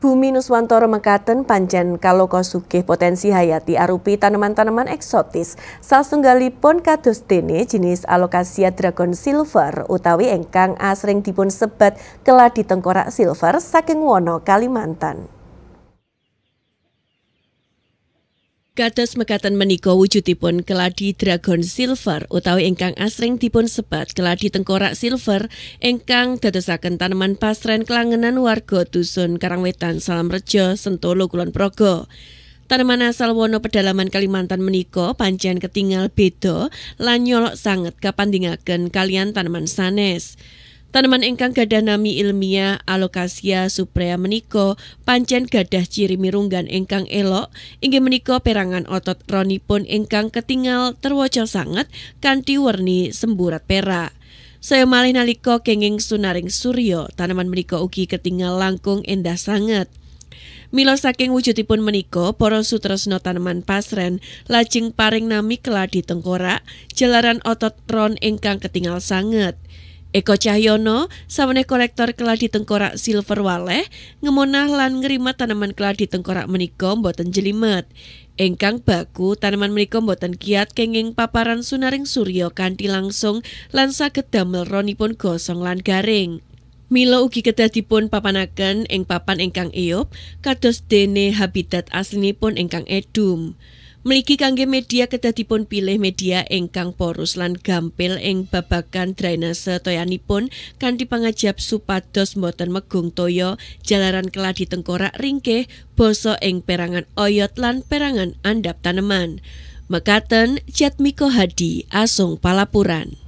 Bumi Nuswantoro mekaten Panjen kaloko sugih potensi hayati arupi tanaman-tanaman eksotis. Salah tunggalipun kados dene jenis alokasia dragon silver utawi engkang asring dipun sebat keladi tengkorak silver saking Wono Kalimantan. Kados mekaten menika wujudipun keladi dragon silver utawi ingkang asring dipun sebat keladi tengkorak silver ingkang dadosaken tanaman pasren kelangenan warga dusun Karangwetan Salamrejo Sentolo Kulon Progo. Tanaman asal wono pedalaman Kalimantan menika pancen ketinggal beda lan nyolok sanget kapandingaken kalian tanaman sanes. Tanaman ingkang gadah nami ilmiah Alocasia suprea meniko, pancen gadah ciri mirunggan ingkang elok inggih meniko perangan otot ronipun ingkang ketinggal terwaca sangat, kanti warni semburat perak. Saya malih nalika kenging sunaring suryo, tanaman meniko ugi ketinggal langkung endah sangat. Milo saking wujudipun menika para sutresna tanaman pasren lajeng paring nami keladi tengkorak jalaran otot ron ingkang ketinggal sangat. Eko Cahyono, sawane kolektor keladi tengkorak silver waleh, ngemonah lan ngerima tanaman keladi tengkorak menikom botan jelimet. Engkang baku tanaman menikom botan kiat kenging paparan sunaring suryo kanti langsung lan saged damel ronipun gosong lan garing. Milo ugi kedah papanaken ing papan ingkang eyub kados dene habitat aslinipun ingkang edum. Meliki kangge media kedadipun pilih media ingkang porus lan gampil ing babagan drainase toyanipun kanthi pangajab supados boten megung toya jalaran keladi tengkorak ringkeh basa ing perangan oyot lan perangan andap taneman. Mekaten Jatmiko Hadi Asung Palapuran.